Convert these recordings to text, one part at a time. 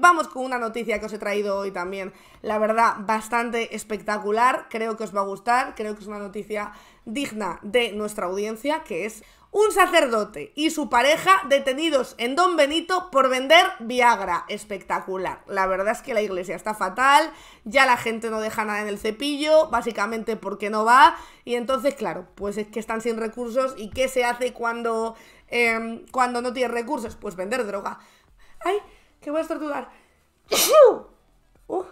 Vamos con una noticia que os he traído hoy también, la verdad, bastante espectacular, creo que os va a gustar, creo que es una noticia digna de nuestra audiencia, que es un sacerdote y su pareja detenidos en Don Benito por vender Viagra. Espectacular. La verdad es que la iglesia está fatal, ya la gente no deja nada en el cepillo, básicamente porque no va. Y entonces, claro, pues es que están sin recursos. ¿Y qué se hace cuando, em, cuando no tiene recursos? Pues vender droga. Ay, ¿Qué voy a estornudar. Uh,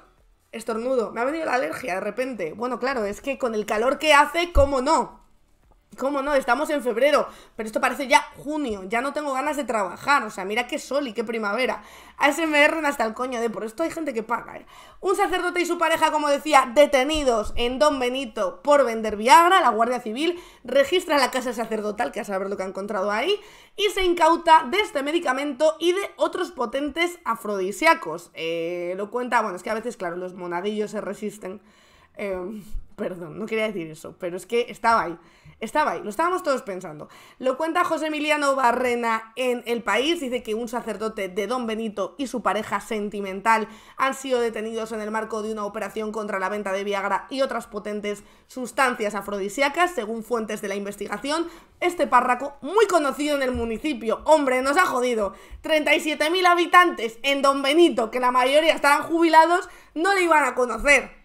estornudo. Me ha venido la alergia de repente. Bueno, claro, es que con el calor que hace, ¿cómo no? ¿Cómo no? Estamos en febrero, pero esto parece ya junio, ya no tengo ganas de trabajar, o sea, mira qué sol y qué primavera. A ASMR hasta el coño de por esto hay gente que paga. ¿eh? Un sacerdote y su pareja, como decía, detenidos en Don Benito por vender Viagra, la Guardia Civil registra la casa sacerdotal, que a saber lo que ha encontrado ahí, y se incauta de este medicamento y de otros potentes afrodisíacos. Eh, lo cuenta, bueno, es que a veces, claro, los monadillos se resisten. Eh, Perdón, no quería decir eso, pero es que estaba ahí. Estaba ahí, lo estábamos todos pensando. Lo cuenta José Emiliano Barrena en El País, dice que un sacerdote de Don Benito y su pareja sentimental han sido detenidos en el marco de una operación contra la venta de Viagra y otras potentes sustancias afrodisíacas, según fuentes de la investigación. Este párraco, muy conocido en el municipio, hombre, nos ha jodido. 37.000 habitantes en Don Benito, que la mayoría estaban jubilados, no le iban a conocer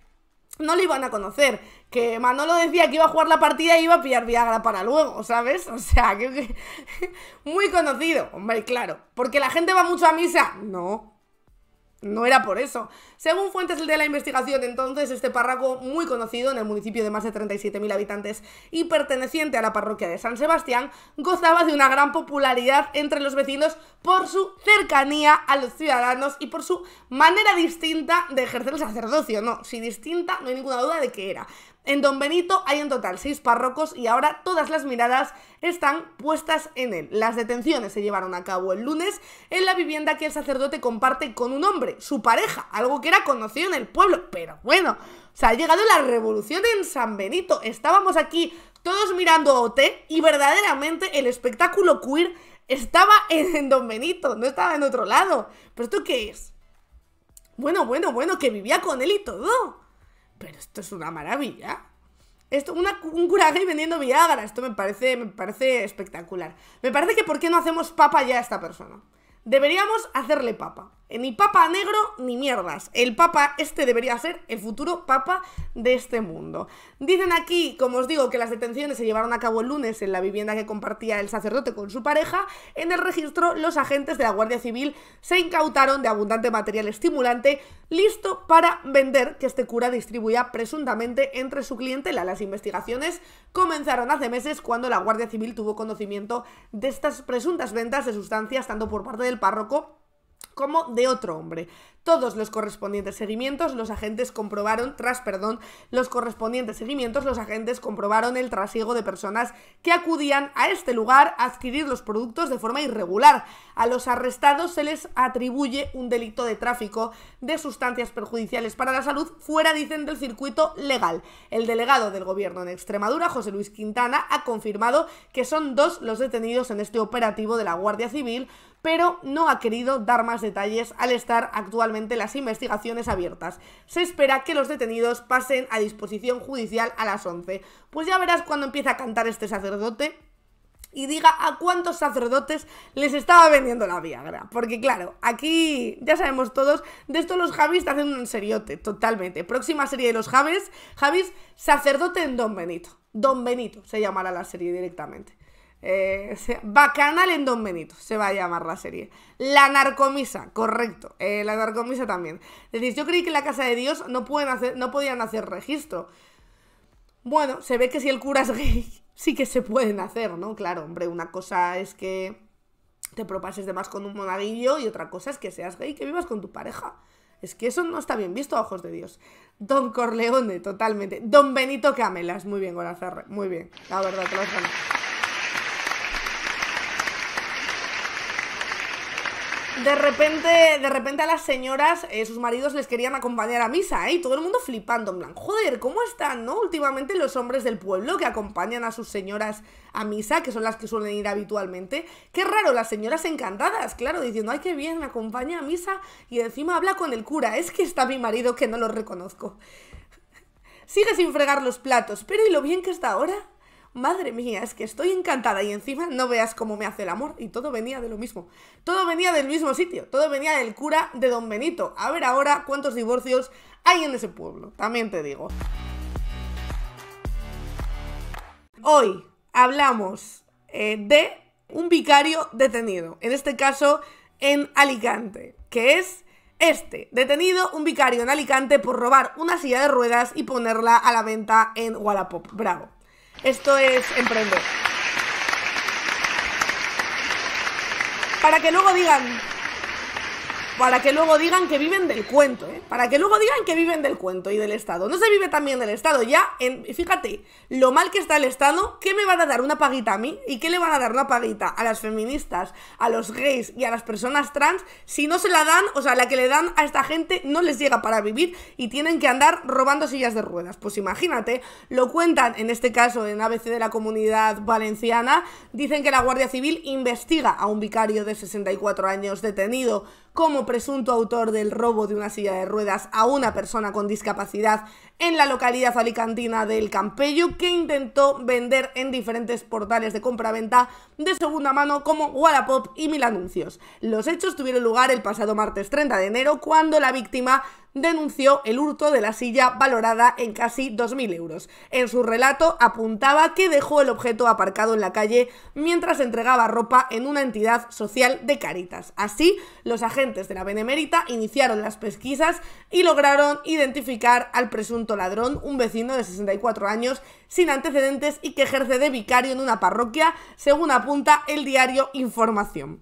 no le iban a conocer. Que Manolo decía que iba a jugar la partida y iba a pillar Viagra para luego, ¿sabes? O sea, que, que muy conocido, hombre, claro. Porque la gente va mucho a misa. No, no era por eso. Según fuentes de la investigación entonces, este párroco, muy conocido en el municipio de más de 37.000 habitantes y perteneciente a la parroquia de San Sebastián, gozaba de una gran popularidad entre los vecinos por su cercanía a los ciudadanos y por su manera distinta de ejercer el sacerdocio. No, si distinta, no hay ninguna duda de que era. En Don Benito hay en total seis párrocos y ahora todas las miradas están puestas en él. Las detenciones se llevaron a cabo el lunes en la vivienda que el sacerdote comparte con un hombre, su pareja, algo que era conocido en el pueblo. Pero bueno, se ha llegado la revolución en San Benito. Estábamos aquí todos mirando a OT y verdaderamente el espectáculo queer estaba en Don Benito, no estaba en otro lado. ¿Pero esto qué es? Bueno, bueno, bueno, que vivía con él y todo pero esto es una maravilla. Esto, una, un cura gay vendiendo Viagra, esto me parece, me parece espectacular. Me parece que ¿por qué no hacemos papa ya a esta persona? Deberíamos hacerle papa. Eh, ni papa negro ni mierdas. El papa este debería ser el futuro papa de este mundo. Dicen aquí, como os digo, que las detenciones se llevaron a cabo el lunes en la vivienda que compartía el sacerdote con su pareja. En el registro, los agentes de la Guardia Civil se incautaron de abundante material estimulante listo para vender que este cura distribuía presuntamente entre su clientela. Las investigaciones comenzaron hace meses cuando la Guardia Civil tuvo conocimiento de estas presuntas ventas de sustancias tanto por parte del párroco como de otro hombre. Todos los correspondientes seguimientos los agentes comprobaron, tras perdón, los correspondientes seguimientos los agentes comprobaron el trasiego de personas que acudían a este lugar a adquirir los productos de forma irregular. A los arrestados se les atribuye un delito de tráfico de sustancias perjudiciales para la salud fuera, dicen, del circuito legal. El delegado del gobierno en Extremadura, José Luis Quintana, ha confirmado que son dos los detenidos en este operativo de la Guardia Civil pero no ha querido dar más detalles al estar actualmente las investigaciones abiertas. Se espera que los detenidos pasen a disposición judicial a las 11. Pues ya verás cuando empieza a cantar este sacerdote y diga a cuántos sacerdotes les estaba vendiendo la Viagra. Porque claro, aquí ya sabemos todos, de esto los Javis te hacen un seriote, totalmente. Próxima serie de los Javis, Javis, sacerdote en Don Benito. Don Benito se llamará la serie directamente. Eh, bacanal en Don Benito se va a llamar la serie. La narcomisa, correcto. Eh, la narcomisa también. Decís, yo creí que en la casa de Dios no, pueden hacer, no podían hacer registro. Bueno, se ve que si el cura es gay, sí que se pueden hacer, ¿no? Claro, hombre, una cosa es que te propases de más con un monaguillo y otra cosa es que seas gay que vivas con tu pareja. Es que eso no está bien visto a ojos de Dios. Don Corleone, totalmente. Don Benito Camelas, muy bien, hacer muy bien. La verdad, que lo De repente, de repente a las señoras, eh, sus maridos les querían acompañar a misa, ¿eh? Y todo el mundo flipando, en plan, joder, ¿cómo están, no? Últimamente los hombres del pueblo que acompañan a sus señoras a misa, que son las que suelen ir habitualmente. Qué raro, las señoras encantadas, claro, diciendo, ay, qué bien, me acompaña a misa y encima habla con el cura. Es que está mi marido que no lo reconozco. Sigue sin fregar los platos, pero ¿y lo bien que está ahora? madre mía, es que estoy encantada y encima no veas cómo me hace el amor. Y todo venía de lo mismo. Todo venía del mismo sitio. Todo venía del cura de Don Benito. A ver ahora cuántos divorcios hay en ese pueblo. También te digo. Hoy hablamos eh, de un vicario detenido. En este caso, en Alicante. Que es este, detenido un vicario en Alicante por robar una silla de ruedas y ponerla a la venta en Wallapop. Bravo. Esto es Emprender. Para que luego digan, para que luego digan que viven del cuento, ¿eh? para que luego digan que viven del cuento y del Estado. No se vive también del Estado, ya, en, fíjate, lo mal que está el Estado, ¿qué me van a dar una paguita a mí? ¿Y qué le van a dar una paguita a las feministas, a los gays y a las personas trans si no se la dan, o sea, la que le dan a esta gente no les llega para vivir y tienen que andar robando sillas de ruedas? Pues imagínate, lo cuentan en este caso en ABC de la comunidad valenciana, dicen que la Guardia Civil investiga a un vicario de 64 años detenido como presunto autor del robo de una silla de ruedas a una persona con discapacidad en la localidad alicantina del Campello, que intentó vender en diferentes portales de compraventa de segunda mano como Wallapop y Mil Anuncios. Los hechos tuvieron lugar el pasado martes 30 de enero, cuando la víctima denunció el hurto de la silla valorada en casi 2.000 euros. En su relato apuntaba que dejó el objeto aparcado en la calle mientras entregaba ropa en una entidad social de Caritas. Así, los agentes de la Benemérita iniciaron las pesquisas y lograron identificar al presunto ladrón, un vecino de 64 años sin antecedentes y que ejerce de vicario en una parroquia, según apunta el diario Información.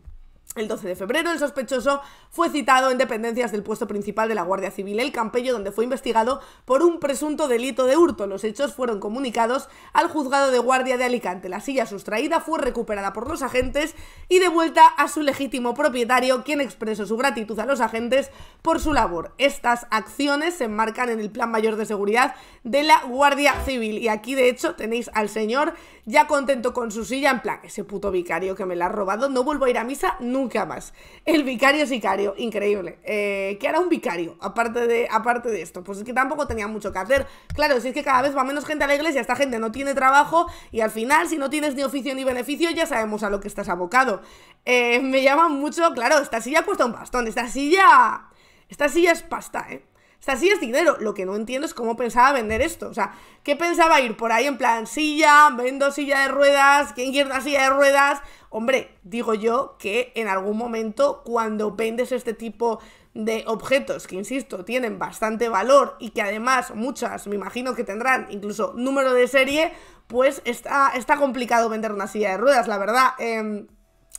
El 12 de febrero, el sospechoso fue citado en dependencias del puesto principal de la Guardia Civil, El Campello, donde fue investigado por un presunto delito de hurto. Los hechos fueron comunicados al juzgado de guardia de Alicante. La silla sustraída fue recuperada por los agentes y devuelta a su legítimo propietario, quien expresó su gratitud a los agentes por su labor. Estas acciones se enmarcan en el Plan Mayor de Seguridad de la Guardia Civil. Y aquí, de hecho, tenéis al señor ya contento con su silla, en plan, ese puto vicario que me la ha robado, no vuelvo a ir a misa nunca nunca más. El vicario sicario, increíble. Eh, ¿Qué hará un vicario? Aparte de, aparte de esto, pues es que tampoco tenía mucho que hacer. Claro, si es que cada vez va menos gente a la iglesia, esta gente no tiene trabajo y al final, si no tienes ni oficio ni beneficio, ya sabemos a lo que estás abocado. Eh, me llama mucho, claro, esta silla cuesta un bastón, esta silla... Esta silla es pasta, ¿eh? O sea, es dinero. Lo que no entiendo es cómo pensaba vender esto. O sea, ¿qué pensaba ir por ahí en plan silla, vendo silla de ruedas? ¿Quién quiere una silla de ruedas? Hombre, digo yo que en algún momento cuando vendes este tipo de objetos que, insisto, tienen bastante valor y que además muchas, me imagino que tendrán incluso número de serie, pues está, está complicado vender una silla de ruedas, la verdad. Em,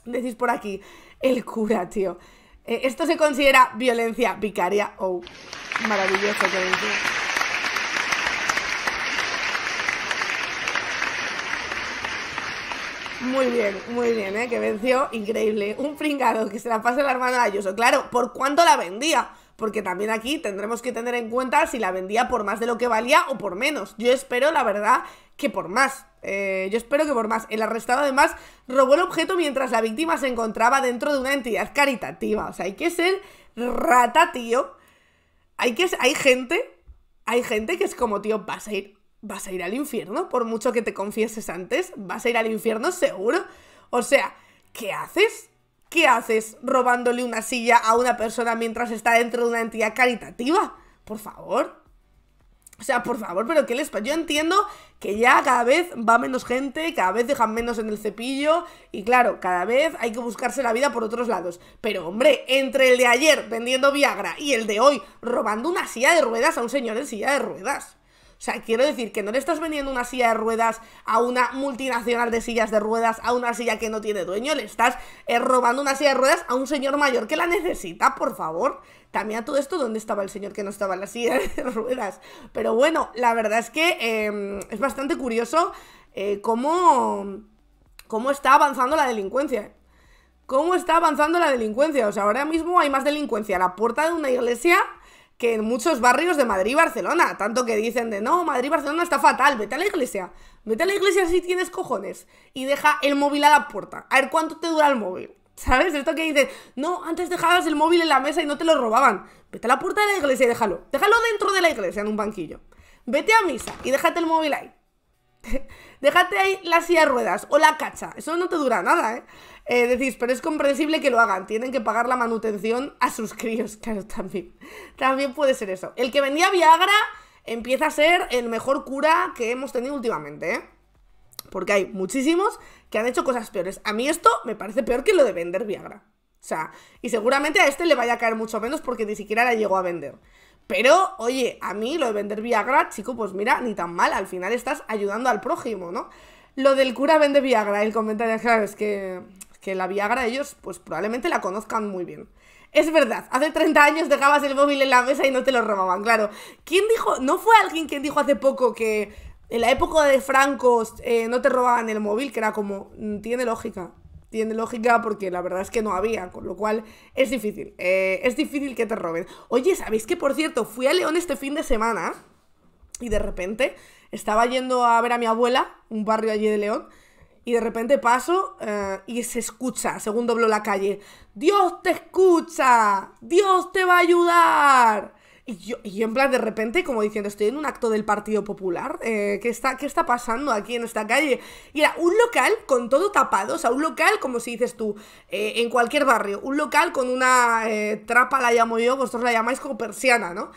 decís por aquí, el cura, tío. Eh, esto se considera violencia vicaria. Oh, maravilloso, que venció. Muy bien, muy bien, ¿eh? que venció, increíble. Un fringado que se la pase la hermana de Ayuso. Claro, ¿por cuánto la vendía? porque también aquí tendremos que tener en cuenta si la vendía por más de lo que valía o por menos. Yo espero, la verdad, que por más. Eh, yo espero que por más. El arrestado además robó el objeto mientras la víctima se encontraba dentro de una entidad caritativa. O sea, hay que ser rata, tío. Hay, que, hay gente, hay gente que es como, tío, vas a ir, vas a ir al infierno, por mucho que te confieses antes, vas a ir al infierno seguro. O sea, ¿qué haces? ¿Qué haces robándole una silla a una persona mientras está dentro de una entidad caritativa? Por favor. O sea, por favor, pero ¿qué les pasa? Yo entiendo que ya cada vez va menos gente, cada vez dejan menos en el cepillo y claro, cada vez hay que buscarse la vida por otros lados. Pero hombre, entre el de ayer vendiendo Viagra y el de hoy robando una silla de ruedas a un señor en silla de ruedas. O sea, quiero decir que no le estás vendiendo una silla de ruedas a una multinacional de sillas de ruedas, a una silla que no tiene dueño, le estás eh, robando una silla de ruedas a un señor mayor que la necesita, por favor. También a todo esto, ¿dónde estaba el señor que no estaba en la silla de ruedas? Pero bueno, la verdad es que em, es bastante curioso eh, cómo, cómo está avanzando la delincuencia cómo está avanzando la delincuencia. O sea, ahora mismo hay más delincuencia la puerta de una iglesia que en muchos barrios de Madrid y Barcelona. Tanto que dicen de no, Madrid y Barcelona está fatal, vete a la iglesia. Vete a la iglesia si tienes cojones. Y deja el móvil a la puerta. A ver cuánto te dura el móvil. ¿Sabes? Esto que dicen, no, antes dejabas el móvil en la mesa y no te lo robaban. Vete a la puerta de la iglesia y déjalo. Déjalo dentro de la iglesia, en un banquillo. Vete a misa y déjate el móvil ahí. Déjate ahí la silla ruedas o la cacha. Eso no te dura nada, ¿eh? ¿eh? Decís, pero es comprensible que lo hagan. Tienen que pagar la manutención a sus críos. Claro, también. También puede ser eso. El que vendía Viagra empieza a ser el mejor cura que hemos tenido últimamente, ¿eh? Porque hay muchísimos que han hecho cosas peores. A mí esto me parece peor que lo de vender Viagra. O sea, y seguramente a este le vaya a caer mucho menos porque ni siquiera la llegó a vender. Pero, oye, a mí lo de vender Viagra, chico, pues mira, ni tan mal, al final estás ayudando al prójimo, ¿no? Lo del cura vende Viagra, el comentario, claro, es que, la Viagra ellos, pues probablemente la conozcan muy bien. Es verdad, hace 30 años dejabas el móvil en la mesa y no te lo robaban, claro. ¿Quién dijo? ¿No fue alguien quien dijo hace poco que en la época de francos eh, no te robaban el móvil? Que era como, mm, tiene lógica tiene lógica porque la verdad es que no había, con lo cual es difícil, eh, es difícil que te roben. Oye, ¿sabéis que por cierto fui a León este fin de semana y de repente estaba yendo a ver a mi abuela, un barrio allí de León, y de repente paso eh, y se escucha, según dobló la calle, Dios te escucha, Dios te va a ayudar. Y yo, en plan de repente como diciendo, estoy en un acto del Partido Popular, eh, ¿qué, está, está pasando aquí en esta calle? Y era un local con todo tapado, o sea, un local como si dices tú, eh, en cualquier barrio, un local con una eh, trapa la llamo yo, vosotros la llamáis como persiana, ¿no?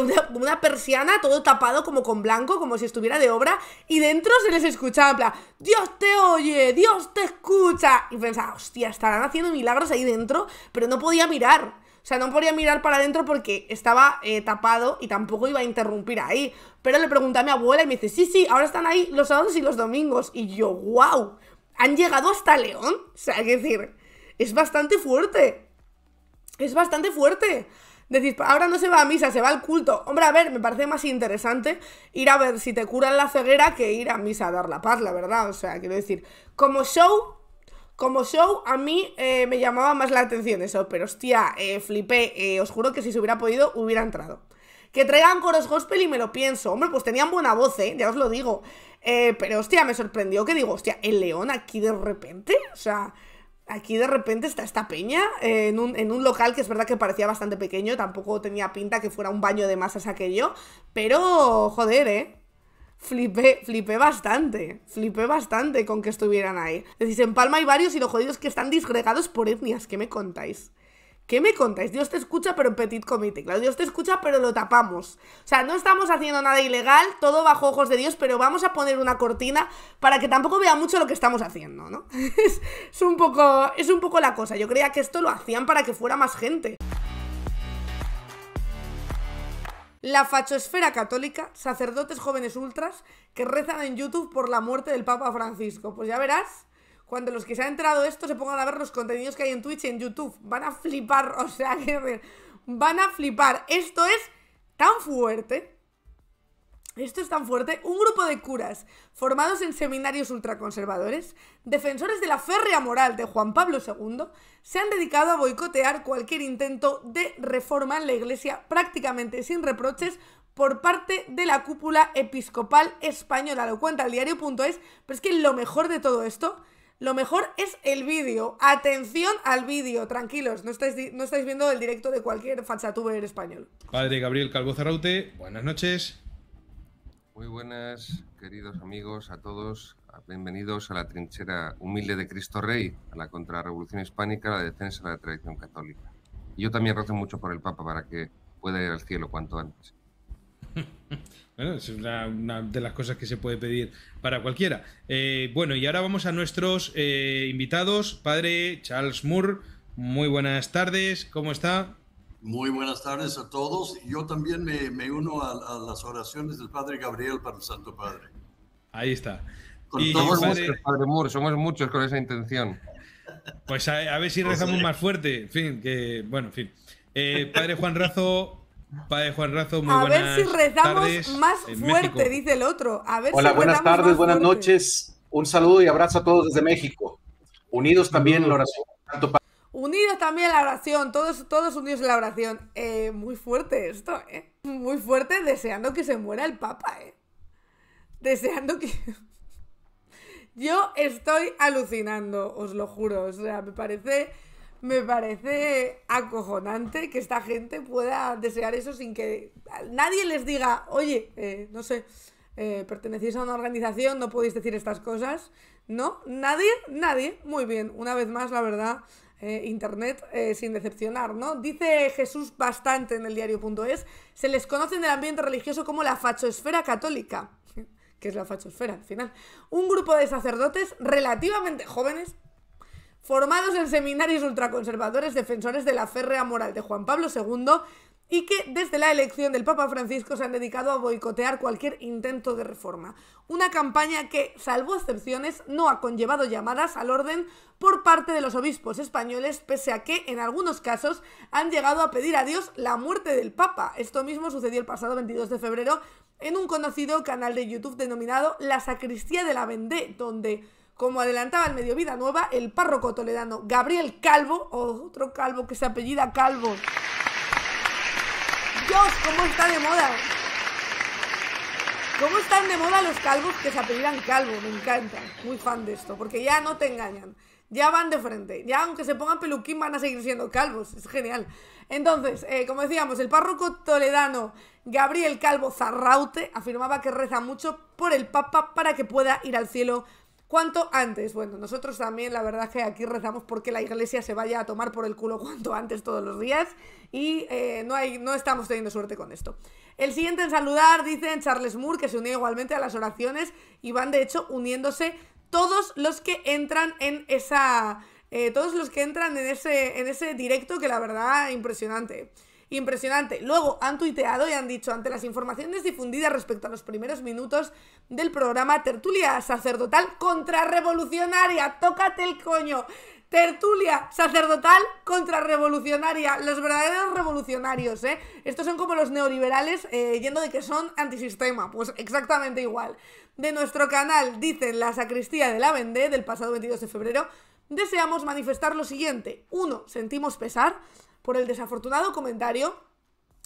Una, una, persiana, todo tapado como con blanco, como si estuviera de obra, y dentro se les escuchaba en plan, Dios te oye, Dios te escucha, y pensaba, hostia, estarán haciendo milagros ahí dentro, pero no podía mirar, o sea, no podía mirar para adentro porque estaba eh, tapado y tampoco iba a interrumpir ahí. Pero le pregunté a mi abuela y me dice, sí, sí, ahora están ahí los sábados y los domingos. Y yo, wow, han llegado hasta León. O sea, hay decir, es bastante fuerte. Es bastante fuerte. Decís, ahora no se va a misa, se va al culto. Hombre, a ver, me parece más interesante ir a ver si te curan la ceguera que ir a misa a dar la paz, la verdad. O sea, quiero decir, como show como show, a mí eh, me llamaba más la atención eso, pero hostia, eh, flipé. Eh, os juro que si se hubiera podido, hubiera entrado. Que traigan coros gospel y me lo pienso. Hombre, pues tenían buena voz, ¿eh? Ya os lo digo. pero hostia, me sorprendió que digo, hostia, el león aquí de repente, o sea aquí de repente está esta peña en, un, en, un, local que es verdad que parecía bastante pequeño, tampoco tenía pinta que fuera un baño de masas aquello, pero joder, ¿eh? flipé, flipé bastante, flipé bastante con que estuvieran ahí. Decís, en Palma hay varios y los jodido que están disgregados por etnias, ¿qué me contáis? ¿Qué me contáis? Dios te escucha, pero en petit comité. Claro, Dios te escucha, pero lo tapamos. O sea, no estamos haciendo nada ilegal, todo bajo ojos de Dios, pero vamos a poner una cortina para que tampoco vea mucho lo que estamos haciendo, ¿no? es, un poco, es un poco la cosa. Yo creía que esto lo hacían para que fuera más gente. La fachosfera católica, sacerdotes jóvenes ultras que rezan en YouTube por la muerte del Papa Francisco. Pues ya verás, cuando los que se han enterado de esto se pongan a ver los contenidos que hay en Twitch y en YouTube. Van a flipar, o sea, que van a flipar. Esto es tan fuerte esto es tan fuerte. Un grupo de curas formados en seminarios ultraconservadores, defensores de la férrea moral de Juan Pablo II, se han dedicado a boicotear cualquier intento de reforma en la Iglesia prácticamente sin reproches por parte de la cúpula episcopal española. Lo cuenta el diario.es, pero es que lo mejor de todo esto lo mejor es el vídeo. Atención al vídeo, tranquilos, no estáis, no estáis viendo el directo de cualquier fachatuber español. Padre Gabriel Calvo Zarraute, buenas noches. Muy buenas, queridos amigos, a todos. Bienvenidos a la trinchera humilde de Cristo Rey, a la contrarrevolución hispánica, a la defensa de la tradición católica. yo también rezo mucho por el Papa para que pueda ir al cielo cuanto antes. Bueno, es una, de las cosas que se puede pedir para cualquiera. Eh, bueno, y ahora vamos a nuestros eh, invitados. Padre Charles Moore, muy buenas tardes, ¿cómo está? Muy buenas tardes a todos. Yo también me, uno a, las oraciones del Padre Gabriel para el Santo Padre. Ahí está. todos padre Moore, somos muchos con esa intención. Pues a, ver si rezamos pues, eh, más fuerte. En fin, que bueno, en fin. Eh, padre Juan Razo, Padre Juan Razo, A ver si rezamos más fuerte, dice el otro. Hola, buenas tardes, buenas noches. Un saludo y abrazo a todos desde México. Unidos también en la oración. Padre. Unidos también a la oración, todos, todos unidos en la oración. Eh, muy fuerte esto, ¿eh? Muy fuerte deseando que se muera el Papa, ¿eh? Deseando que... Yo estoy alucinando, os lo juro. O sea, me parece, me parece acojonante que esta gente pueda desear eso sin que nadie les diga, oye, eh, no sé, eh, pertenecéis a una organización, no podéis decir estas cosas. No, nadie, nadie. Muy bien, una vez más, la verdad, eh, internet eh, sin decepcionar, ¿no? Dice Jesús bastante en el diario.es, se les conoce en el ambiente religioso como la fachosfera católica, que es la fachosfera al final, un grupo de sacerdotes relativamente jóvenes, formados en seminarios ultraconservadores defensores de la férrea moral de Juan Pablo II, y que desde la elección del Papa Francisco se han dedicado a boicotear cualquier intento de reforma. Una campaña que, salvo excepciones, no ha conllevado llamadas al orden por parte de los obispos españoles, pese a que, en algunos casos, han llegado a pedir a Dios la muerte del Papa. Esto mismo sucedió el pasado 22 de febrero en un conocido canal de YouTube denominado La Sacristía de la Vendée, donde como adelantaba el Medio Vida Nueva, el párroco toledano Gabriel Calvo, otro calvo que se apellida Calvo, Dios, cómo está de moda. ¿Cómo están de moda los calvos que se apellidan calvo? Me encanta. Muy fan de esto, porque ya no te engañan. Ya van de frente. Ya aunque se pongan peluquín van a seguir siendo calvos. Es genial. Entonces, eh, como decíamos, el párroco toledano Gabriel Calvo Zarraute afirmaba que reza mucho por el Papa para que pueda ir al cielo cuanto antes. Bueno, nosotros también, la verdad que aquí rezamos porque la iglesia se vaya a tomar por el culo cuanto antes todos los días y eh, no, hay, no estamos teniendo suerte con esto. El siguiente en saludar, dicen Charles Moore, que se unió igualmente a las oraciones y van de hecho uniéndose todos los que entran en esa... Eh, todos los que entran en ese, en ese directo que la verdad impresionante. Impresionante. Luego han tuiteado y han dicho, ante las informaciones difundidas respecto a los primeros minutos del programa Tertulia Sacerdotal Contrarrevolucionaria, tócate el coño. Tertulia sacerdotal contrarrevolucionaria. Los verdaderos revolucionarios, ¿eh? Estos son como los neoliberales eh, yendo de que son antisistema. Pues exactamente igual. De nuestro canal, dicen la sacristía de la Vendée del pasado 22 de febrero, deseamos manifestar lo siguiente. Uno Sentimos pesar por el desafortunado comentario,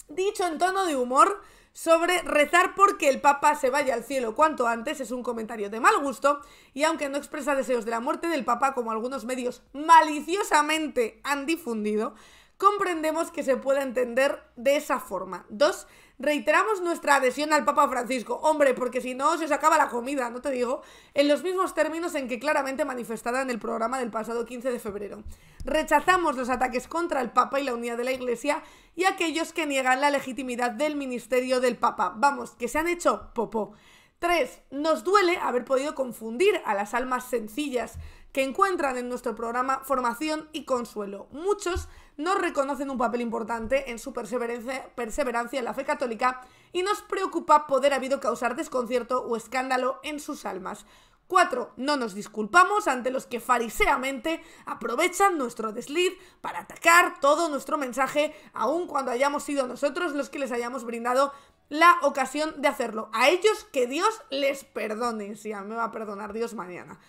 dicho en tono de humor, sobre rezar porque el Papa se vaya al cielo cuanto antes es un comentario de mal gusto y aunque no expresa deseos de la muerte del Papa como algunos medios maliciosamente han difundido, comprendemos que se pueda entender de esa forma. Dos, Reiteramos nuestra adhesión al Papa Francisco. Hombre, porque si no, se os acaba la comida, no te digo. En los mismos términos en que claramente manifestada en el programa del pasado 15 de febrero. Rechazamos los ataques contra el Papa y la unidad de la Iglesia y aquellos que niegan la legitimidad del ministerio del Papa. Vamos, que se han hecho popó. 3. Nos duele haber podido confundir a las almas sencillas que encuentran en nuestro programa formación y consuelo. Muchos no reconocen un papel importante en su perseverancia, en la fe católica y nos preocupa poder habido causar desconcierto o escándalo en sus almas. 4. No nos disculpamos ante los que fariseamente aprovechan nuestro desliz para atacar todo nuestro mensaje, aun cuando hayamos sido nosotros los que les hayamos brindado la ocasión de hacerlo. A ellos que Dios les perdone, si a mí me va a perdonar Dios mañana.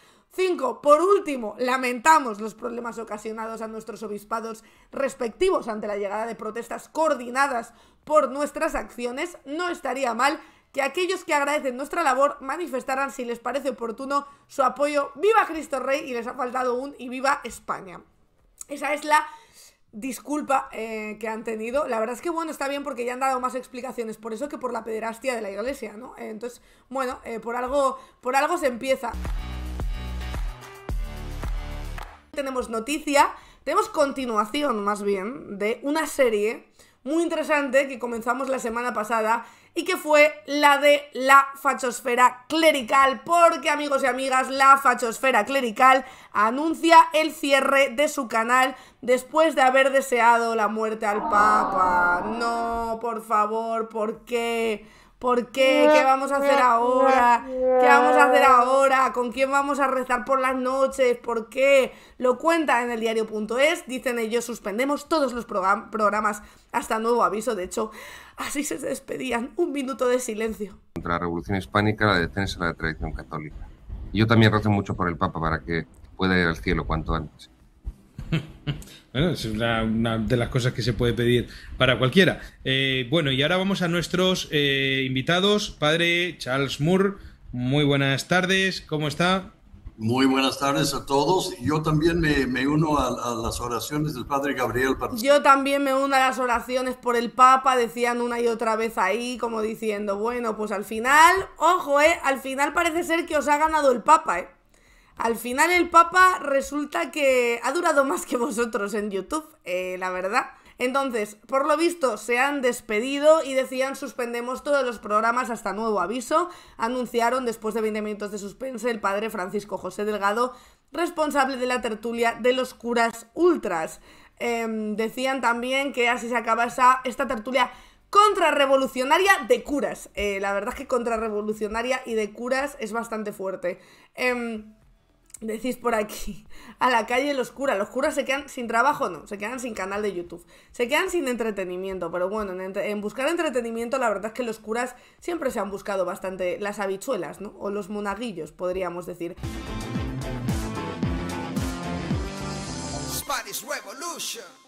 Por último, lamentamos los problemas ocasionados a nuestros obispados respectivos ante la llegada de protestas coordinadas por nuestras acciones. No estaría mal que aquellos que agradecen nuestra labor manifestaran, si les parece oportuno, su apoyo. ¡Viva Cristo Rey! Y les ha faltado un y viva España. Esa es la disculpa eh, que han tenido. La verdad es que, bueno, está bien porque ya han dado más explicaciones. Por eso que por la pederastia de la iglesia, ¿no? entonces, bueno, eh, por, algo, por algo se empieza tenemos noticia, tenemos continuación más bien de una serie muy interesante que comenzamos la semana pasada y que fue la de la fachosfera clerical, porque amigos y amigas, la fachosfera clerical anuncia el cierre de su canal después de haber deseado la muerte al Papa. No, por favor, ¿por qué? ¿Por qué? ¿Qué vamos a hacer ahora? ¿Qué vamos a hacer ahora? ¿Con quién vamos a rezar por las noches? ¿Por qué? Lo cuenta en el diario.es, dicen ellos, suspendemos todos los programas hasta nuevo aviso, de hecho, así se despedían, un minuto de silencio. Contra la Revolución Hispánica, la defensa de la tradición católica. yo también rezo mucho por el Papa para que pueda ir al cielo cuanto antes. Bueno, es una, de las cosas que se puede pedir para cualquiera. Eh, bueno, y ahora vamos a nuestros eh, invitados. Padre Charles Moore, muy buenas tardes, ¿cómo está? Muy buenas tardes a todos. Yo también me, uno a, las oraciones del Padre Gabriel. Yo también me uno a las oraciones por el Papa, decían una y otra vez ahí, como diciendo, bueno, pues al final, ojo, eh, al final parece ser que os ha ganado el Papa, eh. Al final el Papa resulta que ha durado más que vosotros en YouTube, eh, la verdad. Entonces, por lo visto, se han despedido y decían suspendemos todos los programas hasta nuevo aviso. Anunciaron después de 20 minutos de suspense el padre Francisco José Delgado, responsable de la tertulia de los curas ultras. Em, decían también que así se acaba esta tertulia contrarrevolucionaria de curas. Eh, la verdad es que contrarrevolucionaria y de curas es bastante fuerte. Em, Decís por aquí, a la calle los curas. Los curas se quedan sin trabajo, no, se quedan sin canal de YouTube. Se quedan sin entretenimiento, pero bueno, en, buscar entretenimiento la verdad es que los curas siempre se han buscado bastante las habichuelas, ¿no? O los monaguillos, podríamos decir. Spanish Revolution.